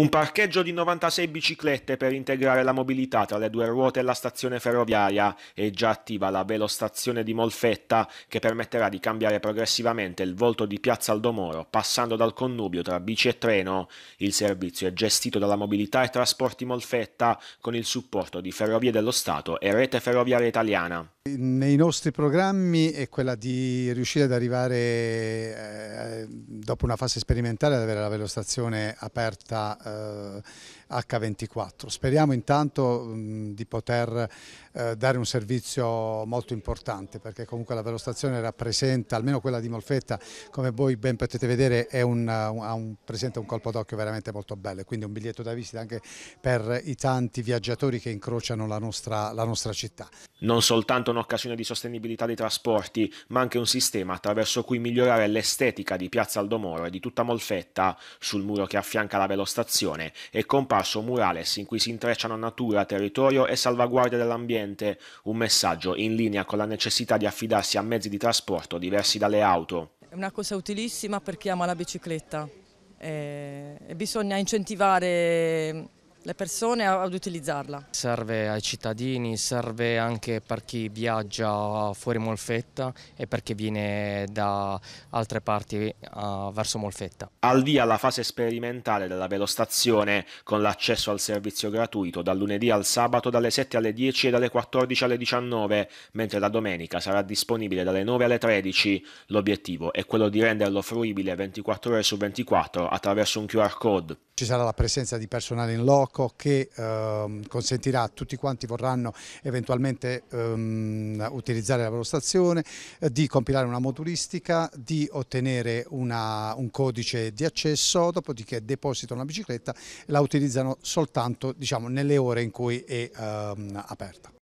Un parcheggio di 96 biciclette per integrare la mobilità tra le due ruote e la stazione ferroviaria è già attiva la velostazione di Molfetta che permetterà di cambiare progressivamente il volto di Piazza Aldomoro passando dal connubio tra bici e treno. Il servizio è gestito dalla Mobilità e Trasporti Molfetta con il supporto di Ferrovie dello Stato e Rete Ferroviaria Italiana. Nei nostri programmi è quella di riuscire ad arrivare eh, dopo una fase sperimentale ad avere la velostazione aperta eh, H24. Speriamo intanto mh, mm, di poter eh, dare un servizio molto importante perché comunque la velostazione rappresenta, almeno quella di Molfetta, come voi ben potete vedere, un, un, un, presenta un colpo d'occhio veramente molto bello quindi un biglietto da visita anche per i tanti viaggiatori che incrociano la nostra, la nostra città. Non soltanto un'occasione di sostenibilità dei trasporti, ma anche un sistema attraverso cui migliorare l'estetica di Piazza Aldomoro e di tutta Molfetta. Sul muro che affianca la velostazione è comparso un murales in cui si intrecciano natura, territorio e salvaguardia dell'ambiente, un messaggio in linea con la necessità di affidarsi a mezzi di trasporto diversi dalle auto. È una cosa utilissima per chi ama la bicicletta. Eh, bisogna incentivare le persone ad utilizzarla. Serve ai cittadini, serve anche per chi viaggia fuori Molfetta e per chi viene da altre parti uh, verso Molfetta. Al via la fase sperimentale della velostazione con l'accesso al servizio gratuito dal lunedì al sabato dalle 7 alle 10 e dalle 14 alle 19, mentre la domenica sarà disponibile dalle 9 alle 13. L'obiettivo è quello di renderlo fruibile 24 ore su 24 attraverso un QR code. Ci sarà la presenza di personale in loco parco che ehm, consentirà a tutti quanti vorranno eventualmente ehm, utilizzare la loro stazione eh, di compilare una motoristica, di ottenere una, un codice di accesso, dopodiché depositano la bicicletta e la utilizzano soltanto diciamo, nelle ore in cui è ehm, aperta.